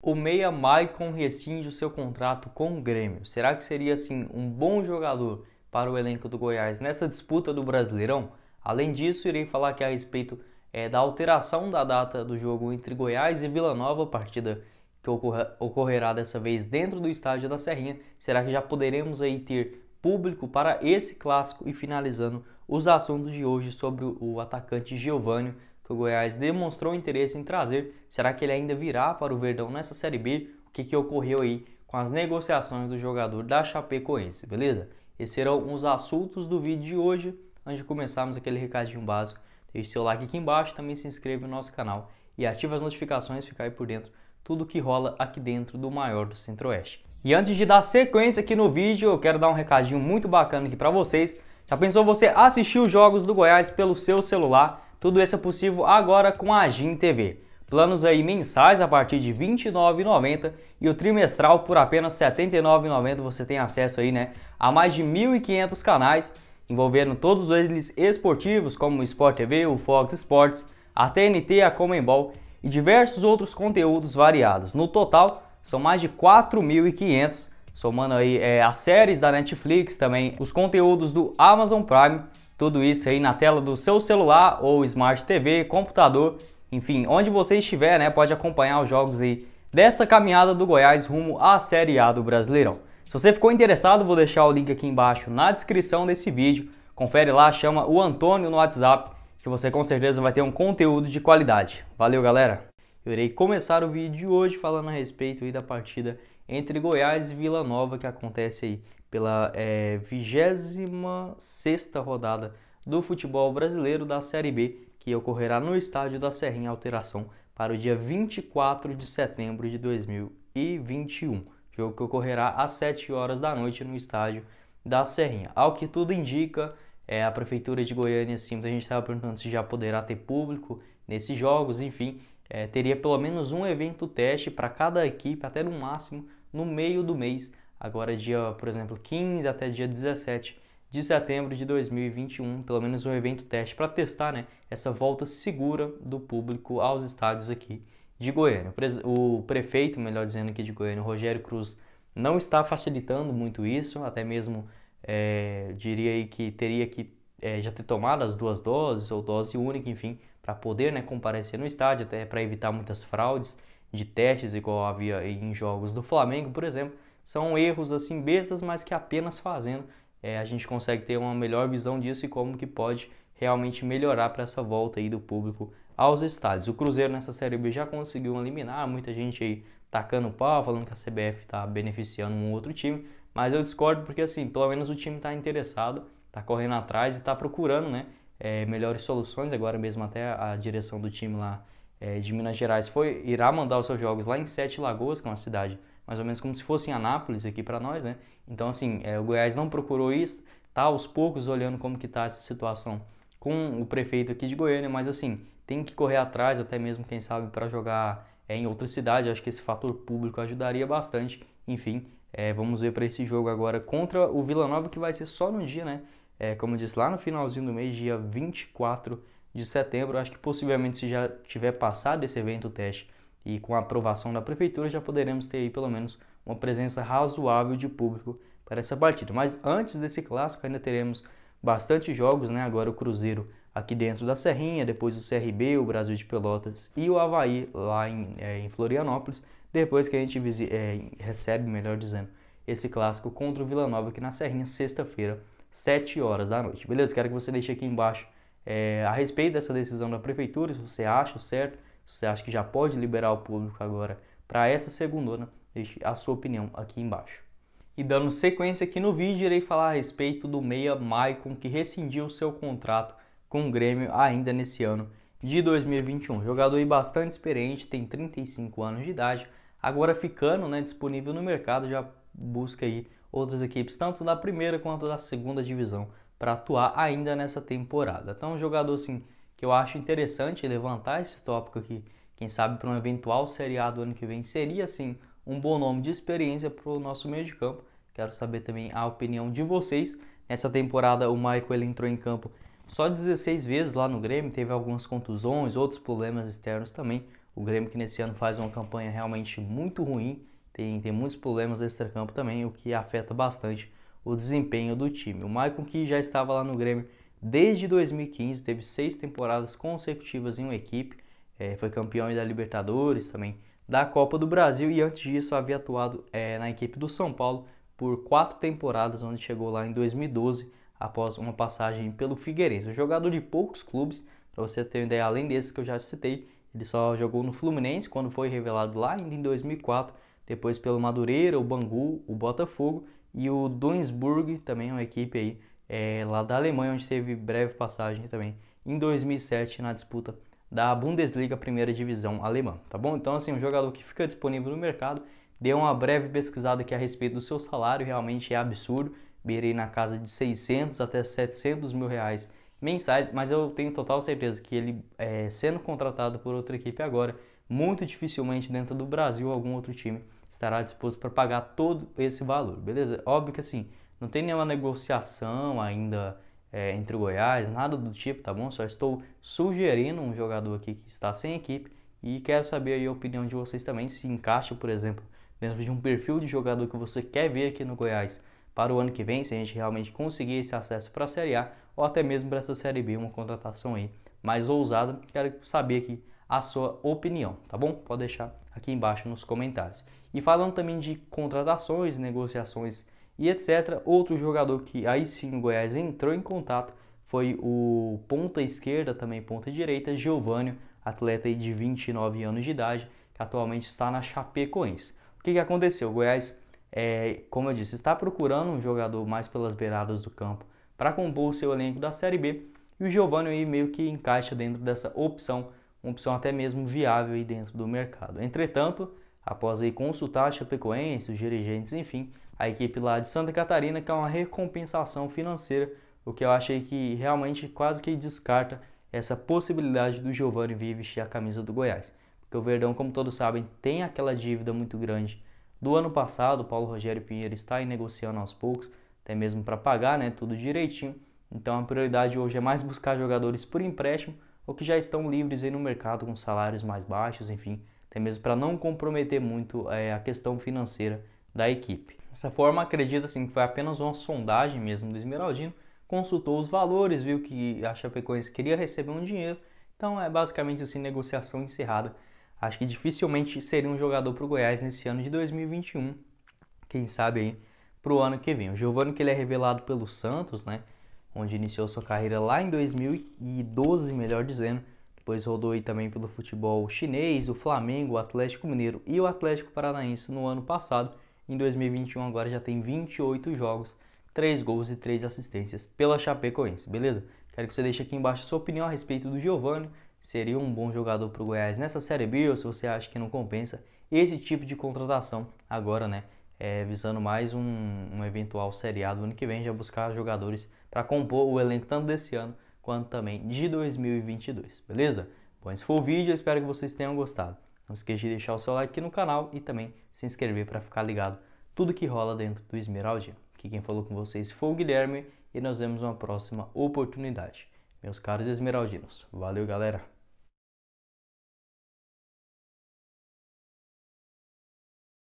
O meia Maicon rescinde o seu contrato com o Grêmio. Será que seria assim um bom jogador para o elenco do Goiás nessa disputa do Brasileirão? Além disso, irei falar aqui a respeito é, da alteração da data do jogo entre Goiás e Vila Nova, partida que ocorra, ocorrerá dessa vez dentro do estádio da Serrinha. Será que já poderemos aí ter público para esse clássico? E finalizando os assuntos de hoje sobre o atacante Giovanni, que o Goiás demonstrou interesse em trazer, será que ele ainda virá para o Verdão nessa Série B? O que, que ocorreu aí com as negociações do jogador da Chapecoense, beleza? Esses serão os assuntos do vídeo de hoje. Antes de começarmos aquele recadinho básico, deixe seu like aqui embaixo, também se inscreva no nosso canal e ative as notificações, ficar aí por dentro tudo que rola aqui dentro do maior do Centro-Oeste. E antes de dar sequência aqui no vídeo, eu quero dar um recadinho muito bacana aqui para vocês. Já pensou você assistir os jogos do Goiás pelo seu celular? Tudo isso é possível agora com a Agin TV. Planos aí mensais a partir de R$ 29,90 e o trimestral por apenas R$ 79,90 você tem acesso aí, né, a mais de 1.500 canais, envolvendo todos eles esportivos, como o Sport TV, o Fox Sports, a TNT, a Comembol e diversos outros conteúdos variados. No total, são mais de 4.500, somando aí é, as séries da Netflix, também os conteúdos do Amazon Prime, tudo isso aí na tela do seu celular ou Smart TV, computador, enfim, onde você estiver, né, pode acompanhar os jogos aí dessa caminhada do Goiás rumo à Série A do Brasileirão. Se você ficou interessado, vou deixar o link aqui embaixo na descrição desse vídeo. Confere lá, chama o Antônio no WhatsApp, que você com certeza vai ter um conteúdo de qualidade. Valeu, galera! Eu irei começar o vídeo de hoje falando a respeito da partida entre Goiás e Vila Nova que acontece aí pela eh, é, 26 rodada do futebol brasileiro da Série B, que ocorrerá no estádio da Serrinha Alteração para o dia 24 de setembro de 2021. Jogo que ocorrerá às 7 horas da noite no estádio da Serrinha. Ao que tudo indica, é, a Prefeitura de Goiânia, assim, a gente estava perguntando se já poderá ter público nesses jogos, enfim, é, teria pelo menos um evento teste para cada equipe, até no máximo no meio do mês, agora dia, por exemplo, 15 até dia 17 de setembro de 2021, pelo menos um evento teste para testar né, essa volta segura do público aos estádios aqui de Goiânia. O prefeito, melhor dizendo aqui de Goiânia, Rogério Cruz, não está facilitando muito isso, até mesmo é, diria aí que teria que é, já ter tomado as duas doses ou dose única, enfim, para poder né, comparecer no estádio, até para evitar muitas fraudes de testes, igual havia em jogos do Flamengo, por exemplo. São erros assim bestas, mas que apenas fazendo é, a gente consegue ter uma melhor visão disso e como que pode realmente melhorar para essa volta aí do público aos estádios. O Cruzeiro nessa Série B já conseguiu eliminar muita gente aí tacando pau, falando que a CBF está beneficiando um outro time, mas eu discordo porque assim, pelo menos o time está interessado, está correndo atrás e está procurando, né, é, melhores soluções. Agora mesmo até a direção do time lá é, de Minas Gerais foi irá mandar os seus jogos lá em Sete Lagoas, que é uma cidade mais ou menos como se fosse em Anápolis aqui para nós, né? Então, assim, é, o Goiás não procurou isso, tá aos poucos olhando como que tá essa situação com o prefeito aqui de Goiânia, mas assim, tem que correr atrás, até mesmo, quem sabe, para jogar é, em outra cidade. Acho que esse fator público ajudaria bastante. Enfim, é, vamos ver para esse jogo agora contra o Vila Nova, que vai ser só no dia, né? É, como eu disse, lá no finalzinho do mês, dia 24 de setembro. Acho que possivelmente, se já tiver passado esse evento teste e com a aprovação da prefeitura já poderemos ter aí pelo menos uma presença razoável de público para essa partida. Mas antes desse clássico ainda teremos bastante jogos, né? Agora o Cruzeiro aqui dentro da Serrinha, depois o CRB, o Brasil de Pelotas e o Havaí lá em, é, em Florianópolis. Depois que a gente é, recebe, melhor dizendo, esse clássico contra o Vila Nova aqui na Serrinha, sexta-feira, 7 horas da noite. Beleza? Quero que você deixe aqui embaixo é, a respeito dessa decisão da prefeitura, se você acha certo, se você acha que já pode liberar o público agora para essa segunda, deixe a sua opinião aqui embaixo. E dando sequência aqui no vídeo, irei falar a respeito do meia Maicon que rescindiu seu contrato com o Grêmio ainda nesse ano de 2021. Jogador bastante experiente, tem 35 anos de idade, agora ficando né, disponível no mercado, já busca aí outras equipes, tanto da primeira quanto da segunda divisão, para atuar ainda nessa temporada. Então, um jogador assim que eu acho interessante levantar esse tópico aqui. Quem sabe para um eventual seriado ano que vem seria assim um bom nome de experiência para o nosso meio de campo. Quero saber também a opinião de vocês. Nessa temporada o Michael ele entrou em campo só 16 vezes lá no Grêmio, teve algumas contusões, outros problemas externos também. O Grêmio que nesse ano faz uma campanha realmente muito ruim, tem, tem muitos problemas extra-campo também, o que afeta bastante o desempenho do time. O Maicon que já estava lá no Grêmio Desde 2015 teve seis temporadas consecutivas em uma equipe, é, foi campeão da Libertadores também, da Copa do Brasil e antes disso havia atuado é, na equipe do São Paulo por quatro temporadas, onde chegou lá em 2012 após uma passagem pelo Figueirense. Um jogador de poucos clubes, para você ter uma ideia, além desses que eu já citei, ele só jogou no Fluminense quando foi revelado lá ainda em 2004, depois pelo Madureira, o Bangu, o Botafogo e o Duisburg, também uma equipe aí é, lá da Alemanha, onde teve breve passagem também em 2007 na disputa da Bundesliga, primeira divisão alemã, tá bom? Então, assim, um jogador que fica disponível no mercado, dê uma breve pesquisada aqui a respeito do seu salário, realmente é absurdo, beirei na casa de 600 até 700 mil reais mensais, mas eu tenho total certeza que ele, é, sendo contratado por outra equipe agora, muito dificilmente dentro do Brasil algum outro time estará disposto para pagar todo esse valor, beleza? Óbvio que assim, não tem nenhuma negociação ainda é, entre o Goiás, nada do tipo, tá bom? Só estou sugerindo um jogador aqui que está sem equipe e quero saber a opinião de vocês também, se encaixa, por exemplo, dentro de um perfil de jogador que você quer ver aqui no Goiás para o ano que vem, se a gente realmente conseguir esse acesso para a Série A ou até mesmo para essa Série B, uma contratação aí mais ousada. Quero saber aqui a sua opinião, tá bom? Pode deixar aqui embaixo nos comentários. E falando também de contratações, negociações e etc. Outro jogador que aí sim o Goiás entrou em contato foi o ponta esquerda, também ponta direita, Giovânio, atleta de 29 anos de idade, que atualmente está na Chapecoense. O que, que aconteceu? O Goiás, é, como eu disse, está procurando um jogador mais pelas beiradas do campo para compor o seu elenco da Série B e o Giovânio aí meio que encaixa dentro dessa opção, uma opção até mesmo viável aí dentro do mercado. Entretanto, após aí consultar a Chapecoense, os dirigentes, enfim, a equipe lá de Santa Catarina, que é uma recompensação financeira, o que eu achei que realmente quase que descarta essa possibilidade do Giovanni vir vestir a camisa do Goiás. Porque o Verdão, como todos sabem, tem aquela dívida muito grande do ano passado, o Paulo Rogério Pinheiro está aí negociando aos poucos, até mesmo para pagar né, tudo direitinho. Então a prioridade hoje é mais buscar jogadores por empréstimo ou que já estão livres aí no mercado com salários mais baixos, enfim, até mesmo para não comprometer muito é, a questão financeira da equipe. Essa forma acredita assim, que foi apenas uma sondagem mesmo do Esmeraldino, consultou os valores, viu que a Chapecoense queria receber um dinheiro, então é basicamente assim, negociação encerrada. Acho que dificilmente seria um jogador para o Goiás nesse ano de 2021, quem sabe aí para o ano que vem. O Giovano que ele é revelado pelo Santos, né, onde iniciou sua carreira lá em 2012, melhor dizendo, depois rodou aí também pelo futebol chinês, o Flamengo, o Atlético Mineiro e o Atlético Paranaense no ano passado em 2021 agora já tem 28 jogos, 3 gols e 3 assistências pela Chapecoense, beleza? Quero que você deixe aqui embaixo sua opinião a respeito do Giovani. Seria um bom jogador para o Goiás nessa Série B ou se você acha que não compensa esse tipo de contratação agora, né? É, visando mais um, um eventual seriado A do ano que vem, já buscar jogadores para compor o elenco tanto desse ano quanto também de 2022, beleza? Bom, esse foi o vídeo, eu espero que vocês tenham gostado. Não esqueça de deixar o seu like aqui no canal e também se inscrever para ficar ligado tudo que rola dentro do Esmeralda. Aqui quem falou com vocês foi o Guilherme e nós vemos uma próxima oportunidade. Meus caros esmeraldinos, valeu galera!